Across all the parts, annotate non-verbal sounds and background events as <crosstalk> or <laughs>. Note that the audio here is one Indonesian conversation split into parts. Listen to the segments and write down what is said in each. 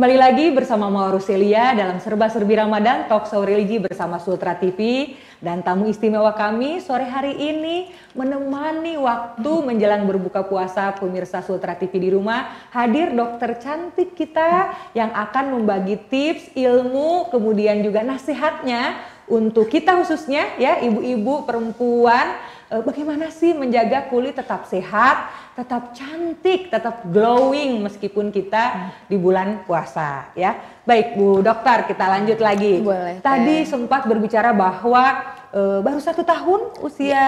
Kembali lagi bersama Mawar Ruselia dalam Serba Serbi Ramadan Talk Show Religi bersama Sultra TV dan tamu istimewa kami sore hari ini menemani waktu menjelang berbuka puasa pemirsa Sultra TV di rumah hadir dokter cantik kita yang akan membagi tips, ilmu, kemudian juga nasihatnya untuk kita khususnya ya ibu-ibu perempuan Eh, bagaimana sih menjaga kulit tetap sehat, tetap cantik, tetap glowing meskipun kita hmm. di bulan puasa ya. Baik Bu Dokter, kita lanjut lagi. Boleh. Tadi ya. sempat berbicara bahwa uh, baru satu tahun usia ya.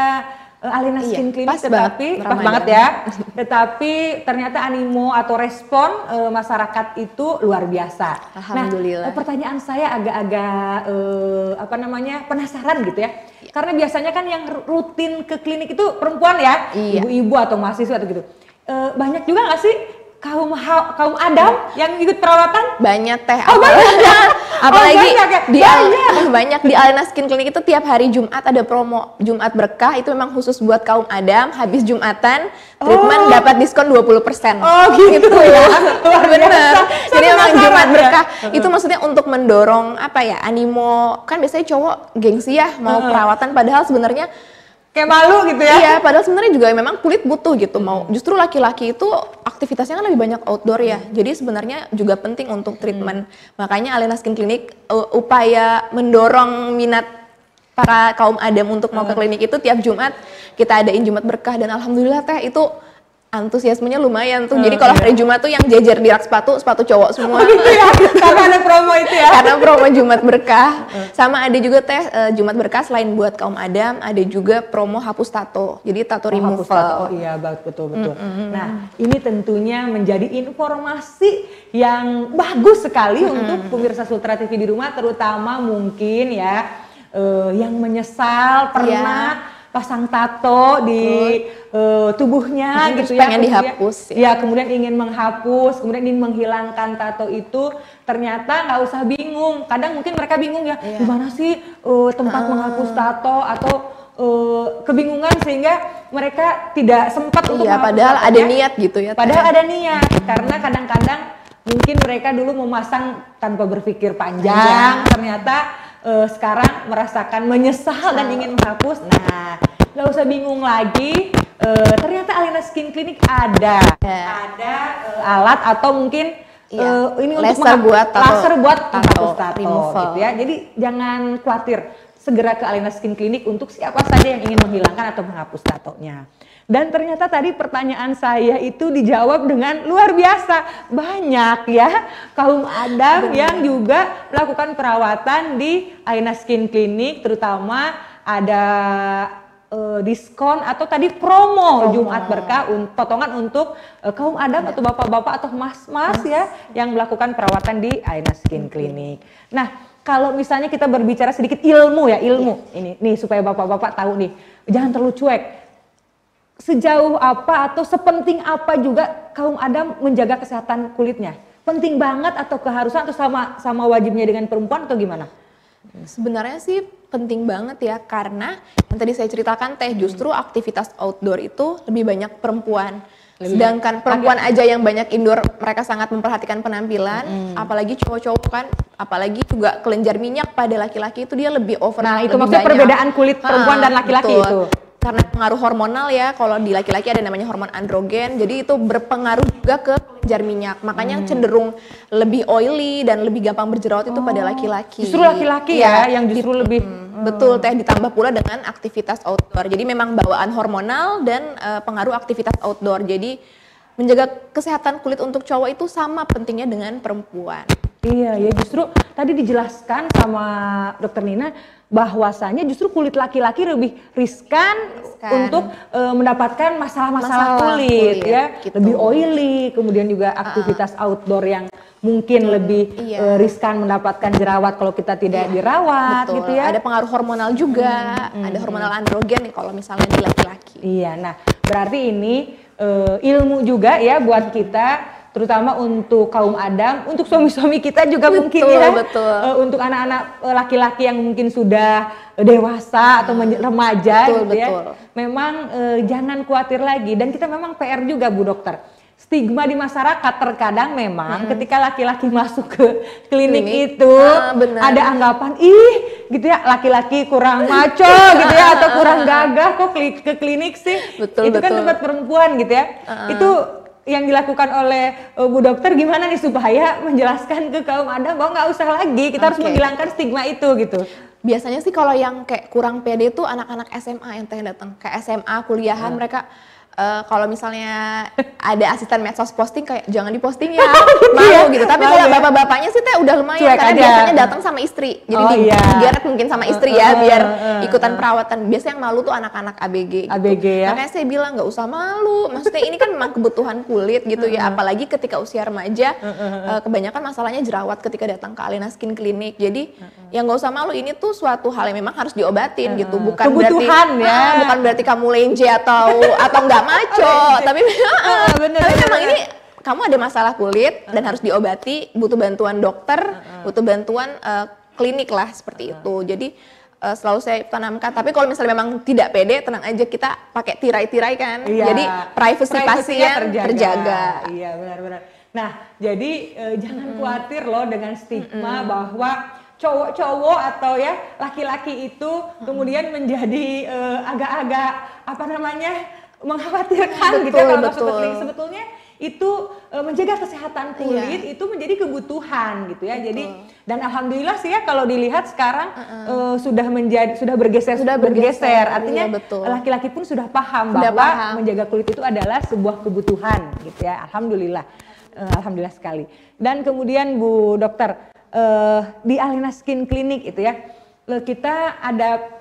Eh, Alina iya, Skin iya, Clinic pas tetapi banget, pas banget ya. <laughs> tetapi ternyata animo atau respon e, masyarakat itu luar biasa. Nah, Alhamdulillah. Nah, pertanyaan saya agak-agak e, apa namanya? penasaran gitu ya karena biasanya kan yang rutin ke klinik itu perempuan ya, iya. ibu-ibu iya. atau mahasiswa atau gitu. E, banyak juga gak sih kaum ha kaum Adam yang ikut perawatan banyak teh oh, banyak. apalagi oh, banyak, di banyak. Al banyak oh, di Alena Skin Clinic itu tiap hari Jumat ada promo Jumat berkah itu memang khusus buat kaum Adam habis Jumatan oh. treatment oh. dapat diskon 20% oh gitu, ya gitu ya benar jadi memang Jumat ya? berkah itu maksudnya untuk mendorong apa ya animo kan biasanya cowok gengsi ya mau uh. perawatan padahal sebenarnya kayak malu gitu ya iya padahal sebenarnya juga memang kulit butuh gitu mau hmm. justru laki-laki itu aktivitasnya kan lebih banyak outdoor ya hmm. jadi sebenarnya juga penting untuk treatment hmm. makanya Alena Skin Clinic uh, upaya mendorong minat para kaum adam untuk mau ke klinik itu tiap Jumat kita adain Jumat berkah dan alhamdulillah teh itu antusiasmenya lumayan tuh. Oh, Jadi hmm. kalau hari Jumat tuh yang jajar di rak sepatu, sepatu cowok oh, semua. Oh gitu ya. Karena ada promo itu ya. Karena promo Jumat berkah. Hmm. Sama ada juga teh uh, Jumat berkah selain buat kaum Adam, ada juga promo hapus tato. Jadi tato oh, removal. Hapus tato. Oh iya, betul betul. Mm -hmm. Nah, ini tentunya menjadi informasi yang bagus sekali mm -hmm. untuk pemirsa Sultra TV di rumah terutama mungkin ya uh, yang menyesal pernah yeah pasang tato di uh, tubuhnya gitu, gitu ya. Pengen dihapus. Ya. ya, kemudian ingin menghapus, kemudian ingin menghilangkan tato itu, ternyata nggak usah bingung. Kadang mungkin mereka bingung ya, iya. gimana sih uh, tempat uh. menghapus tato atau uh, kebingungan sehingga mereka tidak sempat iya, untuk padahal ada ya. niat gitu ya. Padahal ada niat karena kadang-kadang mungkin mereka dulu memasang tanpa berpikir panjang, panjang. ternyata uh, sekarang merasakan menyesal dan ingin menghapus, nah nggak usah bingung lagi. Uh, ternyata Alina Skin Clinic ada, yeah. ada uh, alat atau mungkin Iya. Uh, ini laser untuk buat tato, laser buat tato, tato tato gitu ya. Jadi jangan khawatir, segera ke Alina Skin Clinic untuk siapa saja yang ingin menghilangkan atau menghapus tatonya. Dan ternyata tadi pertanyaan saya itu dijawab dengan luar biasa. Banyak ya kaum Adam yang juga melakukan perawatan di Aina Skin Clinic terutama ada eh, diskon atau tadi promo, promo. Jumat berkah un, potongan untuk eh, kaum Adam atau bapak-bapak atau mas-mas ya yang melakukan perawatan di Aina Skin Clinic. Nah, kalau misalnya kita berbicara sedikit ilmu ya ilmu iya. ini nih supaya bapak-bapak tahu nih jangan terlalu cuek sejauh apa atau sepenting apa juga kaum Adam menjaga kesehatan kulitnya? Penting banget atau keharusan atau sama sama wajibnya dengan perempuan atau gimana? Sebenarnya sih penting banget ya karena yang tadi saya ceritakan teh justru aktivitas outdoor itu lebih banyak perempuan. Lebih Sedangkan perempuan Agak. aja yang banyak indoor mereka sangat memperhatikan penampilan, hmm. apalagi cowok-cowok kan apalagi juga kelenjar minyak pada laki-laki itu dia lebih over. Nah, itu maksudnya banyak. perbedaan kulit perempuan ha, dan laki-laki itu karena pengaruh hormonal ya kalau di laki-laki ada namanya hormon androgen jadi itu berpengaruh juga ke kelenjar minyak makanya hmm. cenderung lebih oily dan lebih gampang berjerawat itu pada oh. laki-laki justru laki-laki ya, ya yang justru di, gitu. lebih hmm. betul teh ditambah pula dengan aktivitas outdoor jadi memang bawaan hormonal dan uh, pengaruh aktivitas outdoor jadi menjaga kesehatan kulit untuk cowok itu sama pentingnya dengan perempuan Iya, ya justru tadi dijelaskan sama dokter Nina bahwasanya justru kulit laki-laki lebih riskan, riskan. untuk e, mendapatkan masalah-masalah kulit, kulit ya, gitu. lebih oily, kemudian juga ah, ah. aktivitas uh. outdoor yang mungkin hmm, lebih iya. e, riskan mendapatkan jerawat kalau kita tidak iya, dirawat betul. gitu ya. Ada pengaruh hormonal juga, hmm, ada hmm, hormonal hmm. androgen androgen kalau misalnya di laki-laki. Iya, nah berarti ini e, ilmu juga ya buat kita terutama untuk kaum Adam, untuk suami-suami kita juga betul, mungkin ya, betul. Uh, untuk anak-anak eh, laki-laki yang mungkin sudah dewasa atau remaja, betul, gitu ya. betul. ya. Memang uh, jangan khawatir lagi dan kita memang PR juga Bu Dokter. Stigma di masyarakat terkadang memang hmm. ketika laki-laki masuk ke klinik, klinik. itu ah, ada anggapan ih gitu ya laki-laki kurang <laughs> maco gitu ya atau kurang gagah kok ke klinik sih. Betul, itu kan betul. kan tempat perempuan gitu ya. Uh -uh. Itu yang dilakukan oleh uh, Bu Dokter gimana nih supaya menjelaskan ke kaum Adam bahwa nggak usah lagi kita okay. harus menghilangkan stigma itu gitu. Biasanya sih kalau yang kayak kurang pede itu anak-anak SMA yang datang ke SMA kuliahan hmm. mereka uh, kalau misalnya <laughs> ada asisten medsos posting kayak jangan diposting ya <laughs> oh, gitu malu ya? gitu tapi kalau ya? bapak-bapaknya sih teh udah lumayan Cuek karena aja. biasanya datang sama istri jadi oh, di iya. mungkin sama istri uh, ya eh, biar uh, uh, ikutan perawatan biasanya yang malu tuh anak-anak ABG gitu. ABG ya makanya saya bilang nggak usah malu maksudnya ini kan memang kebutuhan kulit gitu ya apalagi ketika usia remaja uh, kebanyakan masalahnya jerawat ketika datang ke Alina Skin Clinic jadi yang nggak usah malu ini tuh suatu hal yang memang harus diobatin gitu bukan kebutuhan berarti, ya ah, bukan berarti kamu lenje atau atau nggak maco, tapi <laughs> ah, <laughs> tapi memang ini kamu ada masalah kulit dan uh-huh. harus diobati, butuh bantuan dokter, uh-huh. butuh bantuan eh, klinik lah seperti uh-huh. itu. Jadi eh, selalu saya tanamkan. Tapi kalau misalnya memang tidak pede, tenang aja kita pakai tirai-tirai kan. Iya. Jadi privacy pasien terjaga. terjaga. Iya benar-benar. Nah jadi eh, jangan hmm. khawatir loh dengan stigma hmm. bahwa cowok-cowok atau ya laki-laki itu kemudian menjadi eh, agak-agak eh, apa namanya mengkhawatirkan betul, gitu ya kalau betul. maksud sebetulnya itu e, menjaga kesehatan iya. kulit iya. itu menjadi kebutuhan gitu ya. Betul. Jadi dan alhamdulillah sih ya kalau dilihat sekarang uh -uh. E, sudah menjadi sudah bergeser sudah bergeser. bergeser. Iya, Artinya iya, laki-laki pun sudah paham sudah bahwa paham. menjaga kulit itu adalah sebuah kebutuhan gitu ya. Alhamdulillah. E, alhamdulillah sekali. Dan kemudian Bu Dokter e, di Alina Skin Clinic itu ya e, kita ada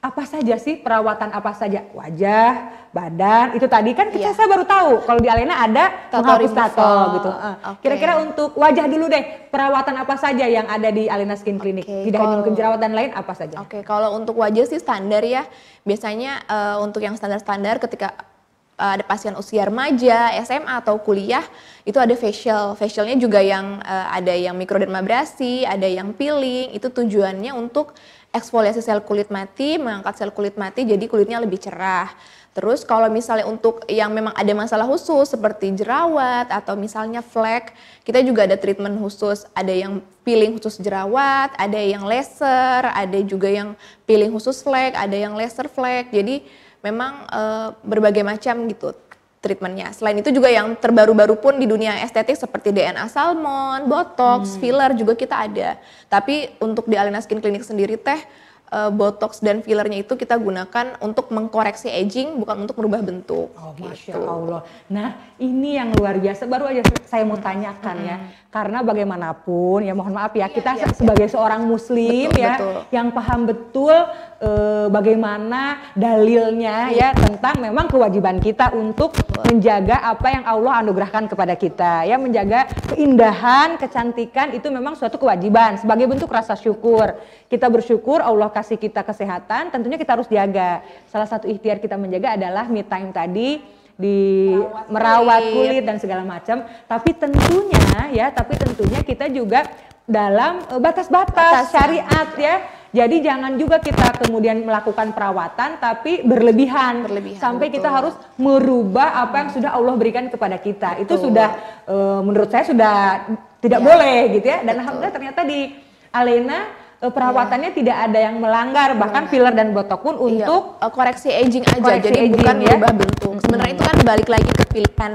apa saja sih perawatan apa saja wajah badan itu tadi kan kita yeah. saya baru tahu kalau di Alena ada tato menghapus tato gitu ah, ah, kira kira-kira untuk wajah dulu deh perawatan apa saja yang ada di Alena Skin Clinic okay. tidak hanya mungkin jerawat lain apa saja oke okay. kalau untuk wajah sih standar ya biasanya uh, untuk yang standar-standar ketika eh, ada pasien usia remaja, SMA atau kuliah itu ada facial. Facialnya juga yang uh, ada yang mikrodermabrasi, ada yang peeling. Itu tujuannya untuk eksfoliasi sel kulit mati, mengangkat sel kulit mati jadi kulitnya lebih cerah. Terus kalau misalnya untuk yang memang ada masalah khusus seperti jerawat atau misalnya flek, kita juga ada treatment khusus, ada yang peeling khusus jerawat, ada yang laser, ada juga yang peeling khusus flek, ada yang laser flek. Jadi memang e, berbagai macam gitu treatmentnya. Selain itu juga yang terbaru-baru pun di dunia estetik seperti DNA salmon, botox, hmm. filler juga kita ada. Tapi untuk di Alina Skin Clinic sendiri teh eh, botox dan fillernya itu kita gunakan untuk mengkoreksi aging bukan untuk merubah bentuk. Oh masya gitu. Allah. Nah ini yang luar biasa. Baru aja saya mau tanyakan hmm. ya karena bagaimanapun ya mohon maaf ya iya, kita ya, ya, sebagai ya. seorang muslim betul, ya betul. yang paham betul e, bagaimana dalilnya iya. ya tentang memang kewajiban kita untuk betul. menjaga apa yang Allah anugerahkan kepada kita ya menjaga keindahan kecantikan itu memang suatu kewajiban sebagai bentuk rasa syukur kita bersyukur Allah kasih kita kesehatan tentunya kita harus jaga salah satu ikhtiar kita menjaga adalah me time tadi di merawat, merawat kulit. kulit dan segala macam. Tapi tentunya ya, tapi tentunya kita juga dalam e, batas-batas syariat ya. Jadi jangan juga kita kemudian melakukan perawatan tapi berlebihan, berlebihan sampai betul. kita harus merubah apa yang sudah Allah berikan kepada kita. Betul. Itu sudah e, menurut saya sudah tidak ya. boleh gitu ya. Dan betul. alhamdulillah ternyata di Alena Eh, perawatannya yeah. tidak ada yang melanggar bahkan yeah. filler dan botok pun iya, untuk yeah. koreksi aging aja koreksi jadi aging, bukan ya? berubah bentuk. Hmm. Sebenarnya itu kan balik lagi ke pilihan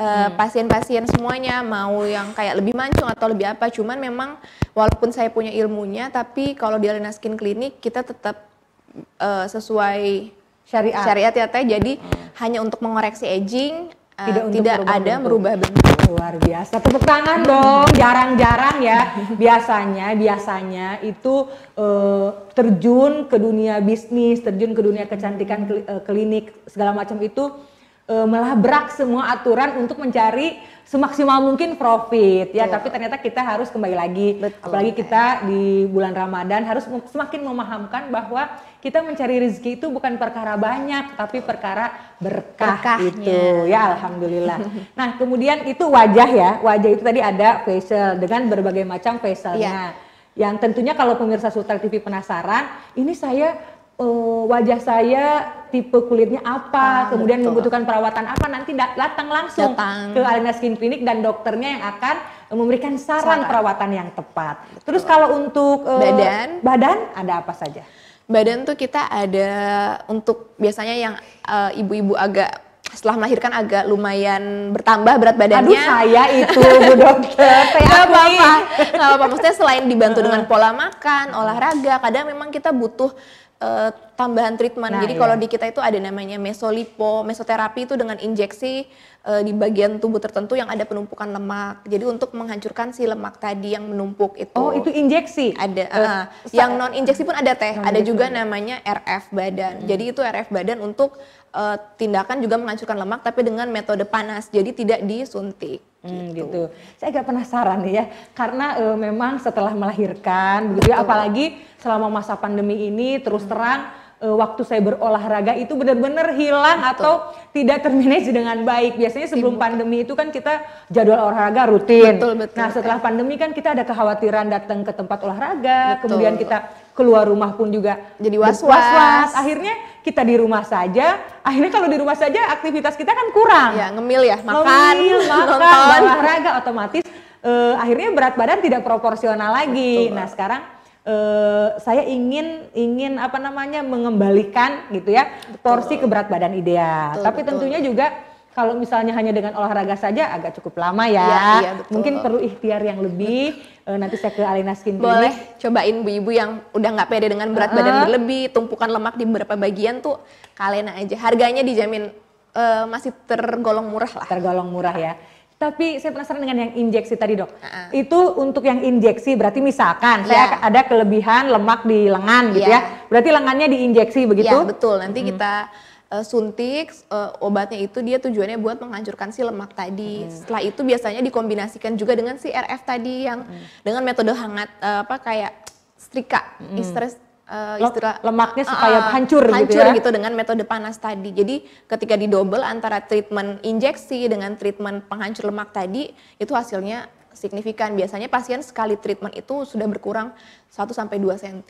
eh, pasien-pasien uh, semuanya mau yang kayak lebih mancung atau lebih apa cuman memang walaupun saya punya ilmunya tapi kalau di Alina Skin Clinic kita tetap uh, sesuai syariat syariat ya teh jadi hmm. hanya untuk mengoreksi aging uh, tidak, tidak ada bentuk. merubah bentuk luar biasa. Tepuk tangan dong, jarang-jarang ya. Biasanya, biasanya itu uh, terjun ke dunia bisnis, terjun ke dunia kecantikan, eh, klinik, segala macam itu Eh, melabrak semua aturan untuk mencari semaksimal mungkin profit ya, Betul. Iya. tapi ternyata kita harus kembali lagi Betul. apalagi kita di bulan Ramadan harus semakin memahamkan bahwa kita mencari rezeki itu bukan perkara banyak tapi perkara berkah Berkahnya. itu ya alhamdulillah. <laughs> nah, kemudian itu wajah ya. Wajah itu tadi ada facial dengan berbagai macam facialnya. Ya. Yang tentunya kalau pemirsa Sultan TV penasaran, ini saya uh, wajah saya tipe kulitnya apa, ah, kemudian betul. membutuhkan perawatan apa, nanti datang langsung datang. ke Alina Skin Clinic dan dokternya yang akan memberikan saran, saran. perawatan yang tepat. Betul. Terus kalau untuk uh, badan, badan ada apa saja? Badan tuh kita ada untuk biasanya yang eh, ibu-ibu uh, agak setelah melahirkan agak lumayan bertambah berat badannya. Aduh saya itu Bu Dokter, <laughs> saya apa-apa. Gak apa-apa, maksudnya selain dibantu <laughs> dengan pola makan, olahraga, kadang memang kita butuh uh, tambahan treatment. Nah, Jadi iya. kalau di kita itu ada namanya mesolipo, mesoterapi itu dengan injeksi uh, di bagian tubuh tertentu yang ada penumpukan lemak. Jadi untuk menghancurkan si lemak tadi yang menumpuk itu. Oh, itu injeksi. Ada uh, uh, yang non injeksi pun ada teh. Ada juga namanya RF badan. Hmm. Jadi itu RF badan untuk uh, tindakan juga menghancurkan lemak tapi dengan metode panas. Jadi tidak disuntik. Hmm, gitu. gitu. Saya agak penasaran ya, karena e, memang setelah melahirkan, begitu ya, apalagi selama masa pandemi ini terus terang Eh, waktu saya berolahraga itu benar-benar hilang Betul. atau tidak termanage dengan baik. Biasanya sebelum pandemi itu kan kita jadwal olahraga rutin. Betul, betul, nah, setelah pandemi kan kita ada kekhawatiran datang ke tempat olahraga, betul. kemudian kita keluar rumah pun juga jadi was-was. Akhirnya kita di rumah saja. Akhirnya kalau di rumah saja aktivitas kita kan kurang. Ya, ngemil ya, makan, ngemil, <laughs> makan, olahraga otomatis uh, akhirnya berat badan tidak proporsional lagi. Betul. Nah, sekarang Uh, saya ingin ingin apa namanya mengembalikan gitu ya betul. porsi ke berat badan ideal. Betul, Tapi betul. tentunya juga kalau misalnya hanya dengan olahraga saja agak cukup lama ya. ya iya, iya Mungkin perlu ikhtiar yang lebih. uh, nanti saya ke Alina Skin Clinic. ini. Ya. cobain bu-ibu yang udah nggak pede dengan berat uh-huh. badan berlebih, tumpukan lemak di beberapa bagian tuh kalian aja. Harganya dijamin uh, masih tergolong murah lah. Tergolong murah ya. Tapi saya penasaran dengan yang injeksi tadi dok. Uh-uh. Itu untuk yang injeksi berarti misalkan yeah. saya ada kelebihan lemak di lengan yeah. gitu ya. Iya. Berarti lengannya diinjeksi begitu? Iya yeah, betul. Nanti hmm. kita uh, suntik uh, obatnya itu dia tujuannya buat menghancurkan si lemak tadi. Hmm. Setelah itu biasanya dikombinasikan juga dengan si RF tadi yang hmm. dengan metode hangat uh, apa kayak strika, hmm. Istres, uh, istilah lemaknya ah, supaya uh, ah, hancur, hancur gitu, ya? gitu dengan metode panas tadi. Jadi ketika didobel antara treatment injeksi dengan treatment penghancur lemak tadi itu hasilnya signifikan. Biasanya pasien sekali treatment itu sudah berkurang 1 sampai 2 cm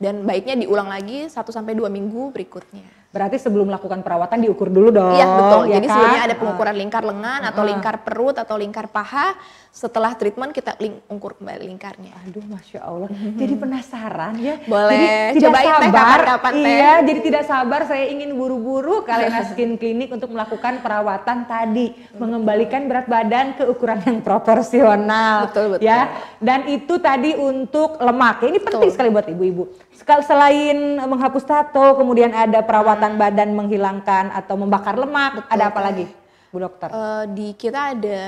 dan baiknya diulang lagi 1 sampai 2 minggu berikutnya. Berarti sebelum melakukan perawatan diukur dulu dong. Iya betul. Ya Jadi kan? sebelumnya ada pengukuran lingkar lengan atau lingkar perut atau lingkar paha. Setelah treatment kita ling ukur kembali lingkarnya. Aduh, masya Allah. Jadi hmm. penasaran ya. Boleh. Jadi, Cobain tidak sabar. Teh, kapan, teh. Iya. Jadi tidak sabar. Saya ingin buru-buru kalian <laughs> Skin klinik untuk melakukan perawatan tadi, mengembalikan berat badan ke ukuran yang proporsional. Betul betul. Ya. Dan itu tadi untuk lemak. Ya, ini penting sekali buat ibu-ibu Selain menghapus tato, kemudian ada perawatan hmm. badan menghilangkan atau membakar lemak, Betul. ada apa lagi, Bu Dokter? Uh, di kita ada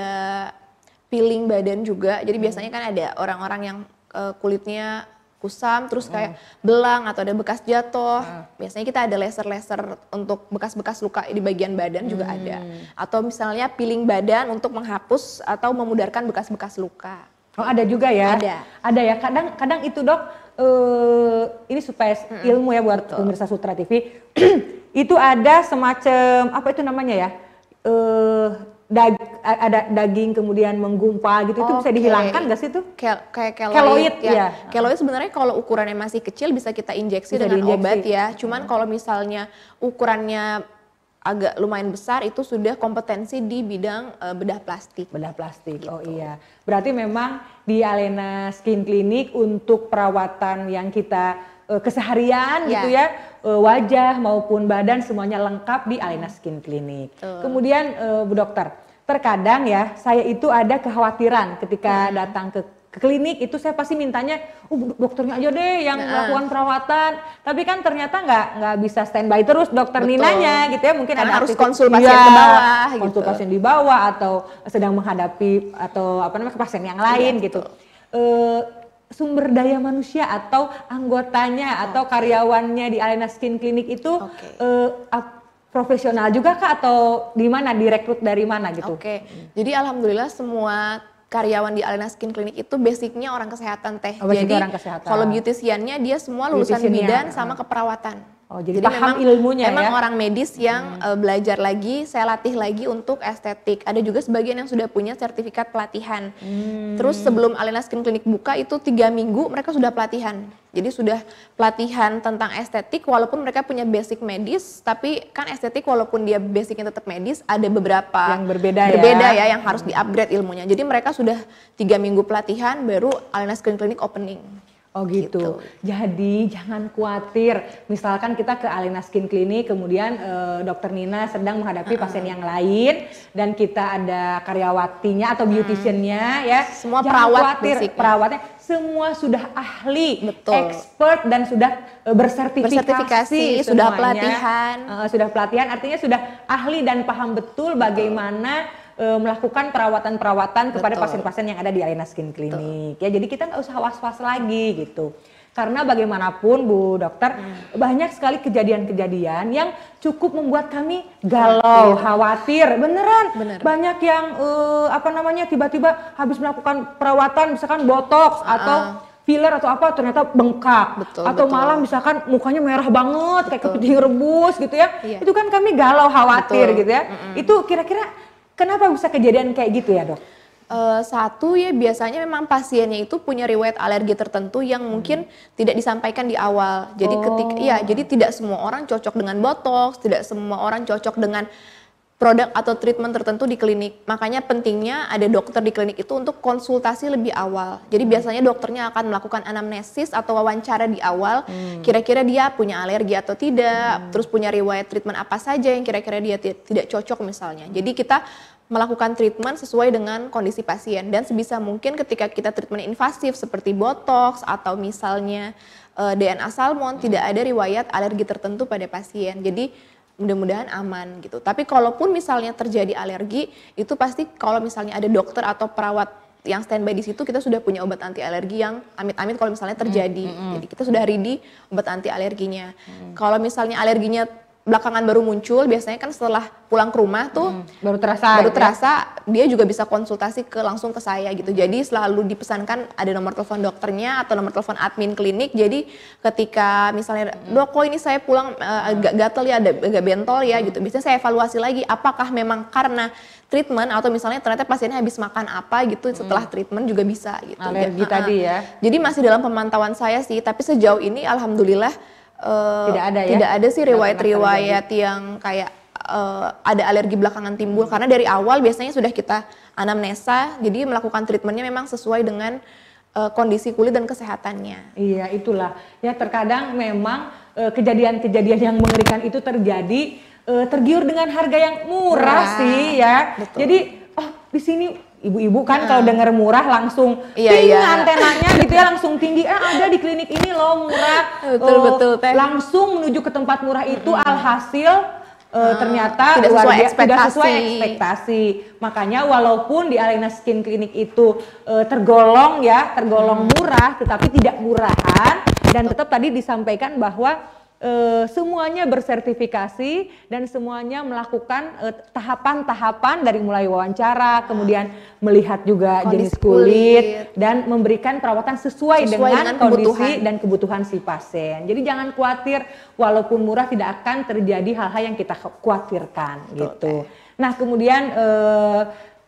peeling badan juga. Jadi hmm. biasanya kan ada orang-orang yang uh, kulitnya kusam terus hmm. kayak belang atau ada bekas jatuh. Hmm. Biasanya kita ada laser-laser untuk bekas-bekas luka di bagian badan hmm. juga ada. Atau misalnya peeling badan untuk menghapus atau memudarkan bekas-bekas luka. Oh ada juga ya. Ada. Ada ya. Kadang kadang itu dok. Uh, ini supaya ilmu ya buat Betul. pemirsa Sutra TV. <clears throat> itu ada semacam apa itu namanya ya? Uh, dag, ada daging kemudian menggumpal gitu itu okay. bisa dihilangkan gak sih itu? kayak keloid, keloid ya. ya. Keloid sebenarnya kalau ukurannya masih kecil bisa kita injeksi bisa dengan diinjeksi. obat ya. Cuman kalau misalnya ukurannya agak lumayan besar itu sudah kompetensi di bidang uh, bedah plastik. Bedah plastik. Oh gitu. Oh iya. Berarti memang di Alena Skin Clinic untuk perawatan yang kita uh, keseharian yeah. gitu ya, uh, wajah maupun badan semuanya lengkap di Alena Skin Clinic. Uh. Kemudian uh, Bu Dokter, terkadang ya saya itu ada kekhawatiran ketika uh. datang ke ke klinik itu saya pasti mintanya oh, dokternya aja deh yang nah. melakukan perawatan tapi kan ternyata nggak nggak bisa standby terus dokter Betul. ninanya gitu ya mungkin Karena ada harus konsul pasien iya, ya, ke bawah konsul gitu. pasien di bawah atau sedang menghadapi atau apa namanya ke pasien yang lain ya, gitu e, sumber daya manusia atau anggotanya oh. atau karyawannya di Alena Skin Clinic itu okay. e, eh, profesional juga kak atau di mana direkrut dari mana gitu? Oke, okay. jadi alhamdulillah semua karyawan di Alena Skin Clinic itu basicnya orang kesehatan teh. Oh, Jadi orang kesehatan. kalau beauticiannya dia semua lulusan bidan sama keperawatan. Oh, jadi, jadi memang, ilmunya emang ya. orang medis yang hmm. Eh, belajar lagi, saya latih lagi untuk estetik. Ada juga sebagian yang sudah punya sertifikat pelatihan. Hmm. Terus sebelum Alena Skin Clinic buka itu tiga minggu mereka sudah pelatihan. Jadi sudah pelatihan tentang estetik walaupun mereka punya basic medis, tapi kan estetik walaupun dia basicnya tetap medis, ada beberapa yang berbeda, ya. berbeda ya. ya yang harus di-upgrade ilmunya. Jadi mereka sudah tiga minggu pelatihan baru Alena Skin Clinic opening. Oh gitu. gitu. Jadi jangan khawatir. Misalkan kita ke Alina Skin Clinic, kemudian uh, dokter Nina sedang menghadapi uh-uh. pasien ah. yang lain dan kita ada karyawatinya atau beauticiannya hmm. ya. Semua jangan perawat khawatir perawatnya semua sudah ahli, Betul. expert dan sudah uh, bersertifikasi, bersertifikasi sudah pelatihan. Uh, sudah pelatihan artinya sudah ahli dan paham betul bagaimana E, melakukan perawatan-perawatan kepada pasien-pasien yang ada di Alena Skin Clinic ya jadi kita nggak usah was-was lagi gitu karena bagaimanapun Bu Dokter hmm. banyak sekali kejadian-kejadian yang cukup membuat kami galau, khawatir, beneran. Bener. Banyak yang uh, apa namanya tiba-tiba habis melakukan perawatan misalkan botox uh. atau filler atau apa ternyata bengkak betul, atau betul. malah misalkan mukanya merah banget betul. kayak kepiting rebus gitu ya iya. itu kan kami galau khawatir betul. gitu ya mm -mm. itu kira-kira Kenapa bisa kejadian kayak gitu ya dok? Uh, satu ya biasanya memang pasiennya itu punya riwayat alergi tertentu yang mungkin tidak disampaikan di awal. Jadi oh. ketika ya jadi tidak semua orang cocok dengan botox, tidak semua orang cocok dengan produk atau treatment tertentu di klinik. Makanya pentingnya ada dokter di klinik itu untuk konsultasi lebih awal. Jadi hmm. biasanya dokternya akan melakukan anamnesis atau wawancara di awal, hmm. kira-kira hmm. dia punya alergi atau tidak, hmm. terus punya riwayat treatment apa saja yang kira-kira dia tidak cocok misalnya. Hmm. Jadi kita melakukan treatment sesuai dengan kondisi pasien dan sebisa mungkin ketika kita treatment invasif seperti botox atau misalnya eh, DNA salmon hmm. tidak ada riwayat alergi tertentu pada pasien. Jadi mudah-mudahan aman gitu. Tapi kalaupun misalnya terjadi alergi, itu pasti kalau misalnya ada dokter atau perawat yang standby di situ kita sudah punya obat anti alergi yang amit-amit kalau misalnya terjadi. Mm -hmm. Jadi kita sudah ready obat anti alerginya. Mm -hmm. Kalau misalnya alerginya belakangan baru muncul biasanya kan setelah pulang ke rumah tuh hmm, baru terasa baru gitu ya? terasa ya? dia juga bisa konsultasi ke langsung ke saya gitu jadi selalu dipesankan ada nomor telepon dokternya atau nomor telepon admin klinik jadi ketika misalnya hmm. dok kok ini saya pulang uh, agak gatel ya ada agak bentol ya gitu biasanya saya evaluasi lagi apakah memang karena treatment atau misalnya ternyata pasiennya habis makan apa gitu hmm. setelah treatment juga bisa gitu alergi ya, tadi ya jadi masih dalam pemantauan saya sih tapi sejauh ini alhamdulillah Eh, tidak ada ya tidak ada sih riwayat-riwayat yang kayak uh, ada alergi belakangan timbul karena dari awal biasanya sudah kita anamnesa jadi melakukan treatmentnya memang sesuai dengan uh, kondisi kulit dan kesehatannya. Iya, itulah. Ya terkadang memang kejadian-kejadian uh, yang mengerikan itu terjadi uh, tergiur dengan harga yang murah, murah sih ya. Betul. Jadi oh di sini ibu-ibu kan iya. kalau dengar murah langsung iya, ting iya. antenanya gitu ya langsung tinggi eh ada di klinik ini loh murah betul oh, betul teh langsung menuju ke tempat murah itu hmm alhasil uh, uh, ternyata tidak sesuai, dia, ekspektasi. tidak sesuai ekspektasi makanya walaupun di Alina Skin Clinic itu uh, tergolong ya tergolong mm. murah tetapi tidak murahan dan tetap tadi disampaikan bahwa e, semuanya bersertifikasi dan semuanya melakukan eh, tahapan-tahapan e, dari mulai wawancara, ah. kemudian melihat juga kondisi jenis kulit, kulit dan memberikan perawatan sesuai, sesuai dengan, dengan kondisi kebutuhan. dan kebutuhan si pasien. Jadi jangan khawatir walaupun murah tidak akan terjadi hal-hal yang kita khawatirkan Betul, gitu. Eh. Nah, kemudian e,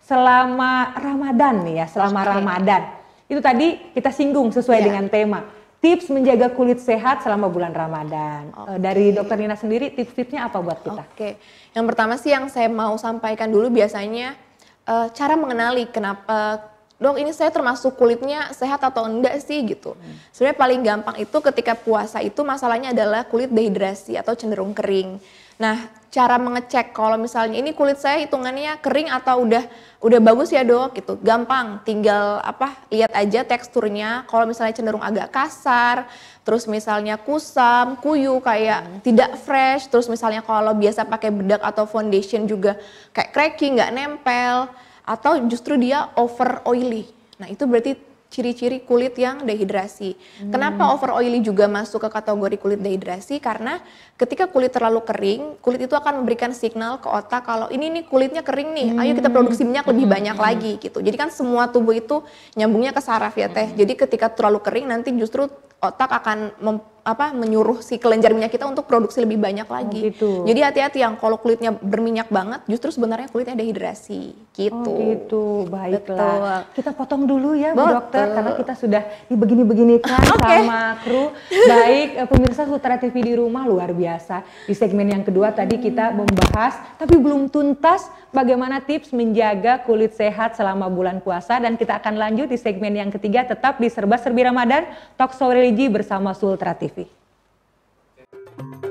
selama Ramadan nih ya, selama Ramadan. Itu tadi kita singgung sesuai yeah. dengan tema tips menjaga kulit sehat selama bulan Ramadan. Eh, okay. Dari Dokter Nina sendiri tips-tipsnya apa buat kita? Oke, okay. yang pertama sih yang saya mau sampaikan dulu biasanya uh, cara mengenali kenapa eh, dok ini saya termasuk kulitnya sehat atau enggak sih gitu. Hmm. Sebenarnya paling gampang itu ketika puasa itu masalahnya adalah kulit dehidrasi atau cenderung kering. Nah cara mengecek kalau misalnya ini kulit saya hitungannya kering atau udah udah bagus ya dok gitu gampang tinggal apa lihat aja teksturnya kalau misalnya cenderung agak kasar terus misalnya kusam kuyu kayak hmm. tidak fresh terus misalnya kalau biasa pakai bedak atau foundation juga kayak cracking nggak nempel atau justru dia over oily nah itu berarti ciri-ciri kulit yang dehidrasi. Hmm. Kenapa over oily juga masuk ke kategori kulit dehidrasi? Karena ketika kulit terlalu kering, kulit itu akan memberikan signal ke otak kalau ini nih kulitnya kering nih, ayo kita hmm. produksi minyak lebih banyak hmm. lagi gitu. Jadi kan semua tubuh itu nyambungnya ke saraf ya teh. Hmm. Jadi ketika terlalu kering nanti justru otak akan mem, apa menyuruh si kelenjar minyak kita untuk produksi lebih banyak oh, lagi. Oh, gitu. Jadi hati-hati yang kalau kulitnya berminyak banget, justru sebenarnya kulitnya dehidrasi. Gitu. Oh, gitu. Baiklah. Betul. Kita potong dulu ya, Betul. Dokter, karena kita sudah dibegini-beginikan <laughs> okay. sama kru. Baik, eh, pemirsa Sutra TV di rumah luar biasa. Di segmen yang kedua tadi kita membahas, tapi belum tuntas bagaimana tips menjaga kulit sehat selama bulan puasa dan kita akan lanjut di segmen yang ketiga tetap di serba serbi Ramadan Talk Show Sore Strategi bersama Sultra TV.